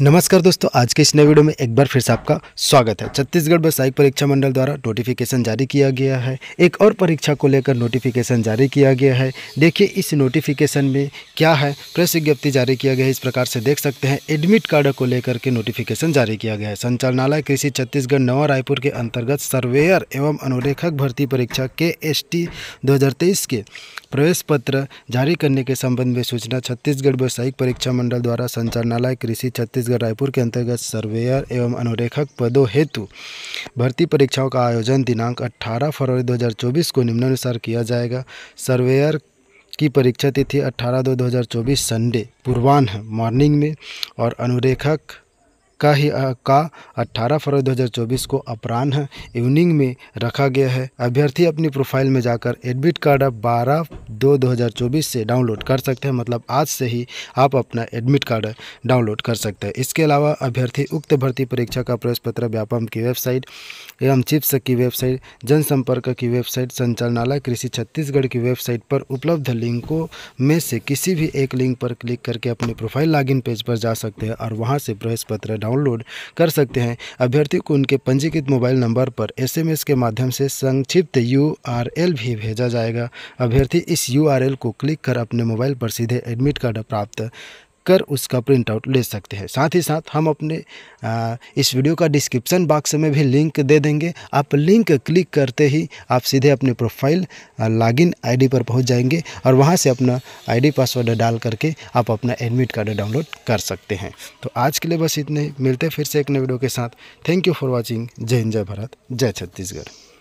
नमस्कार दोस्तों आज के इस नए वीडियो में एक बार फिर से आपका स्वागत है छत्तीसगढ़ व्यावसायिक परीक्षा मंडल द्वारा नोटिफिकेशन जारी किया गया है एक और परीक्षा को लेकर नोटिफिकेशन जारी किया गया है देखिए इस नोटिफिकेशन में क्या है प्रेस विज्ञप्ति जारी किया गया है इस प्रकार से देख सकते हैं एडमिट कार्ड को लेकर के नोटिफिकेशन जारी किया गया है संचालनालय कृषि छत्तीसगढ़ नवा रायपुर के अंतर्गत सर्वेयर एवं अनुरेखक भर्ती परीक्षा के एस टी के प्रवेश पत्र जारी करने के संबंध में सूचना छत्तीसगढ़ व्यावसायिक परीक्षा मंडल द्वारा संचालनालय कृषि छत्तीसगढ़ छत्तीसगढ़ रायपुर के अंतर्गत सर्वेयर एवं अनुरेखक पदों हेतु भर्ती परीक्षाओं का आयोजन दिनांक 18 फरवरी 2024 को निम्नानुसार किया जाएगा सर्वेयर की परीक्षा तिथि 18 दो 2024 संडे पूर्वान्ह मॉर्निंग में और अनुरेखक का ही का 18 फरवरी 2024 को अपराह्न इवनिंग में रखा गया है अभ्यर्थी अपनी प्रोफाइल में जाकर एडमिट कार्ड अब बारह दो 2024 से डाउनलोड कर सकते हैं मतलब आज से ही आप अपना एडमिट कार्ड डाउनलोड कर सकते हैं इसके अलावा अभ्यर्थी उक्त भर्ती परीक्षा का प्रवेश पत्र व्यापम की वेबसाइट एवं चिप्स की वेबसाइट जनसंपर्क की वेबसाइट संचालनालय कृषि छत्तीसगढ़ की वेबसाइट पर उपलब्ध लिंकों में से किसी भी एक लिंक पर क्लिक करके अपने प्रोफाइल लॉगिन पेज पर जा सकते हैं और वहाँ से प्रवेश पत्र डाउनलोड कर सकते हैं अभ्यर्थी को उनके पंजीकृत मोबाइल नंबर पर एसएमएस के माध्यम से संक्षिप्त यूआरएल भी भेजा जाएगा अभ्यर्थी इस यूआरएल को क्लिक कर अपने मोबाइल पर सीधे एडमिट कार्ड प्राप्त कर उसका प्रिंट आउट ले सकते हैं साथ ही साथ हम अपने आ, इस वीडियो का डिस्क्रिप्सन बॉक्स में भी लिंक दे देंगे आप लिंक क्लिक करते ही आप सीधे अपने प्रोफाइल लॉगिन आईडी पर पहुंच जाएंगे और वहां से अपना आईडी पासवर्ड डाल करके आप अपना एडमिट कार्ड डाउनलोड कर सकते हैं तो आज के लिए बस इतने मिलते फिर से एक नए वीडियो के साथ थैंक यू फॉर वॉचिंग जय हिंद जय भारत जय छत्तीसगढ़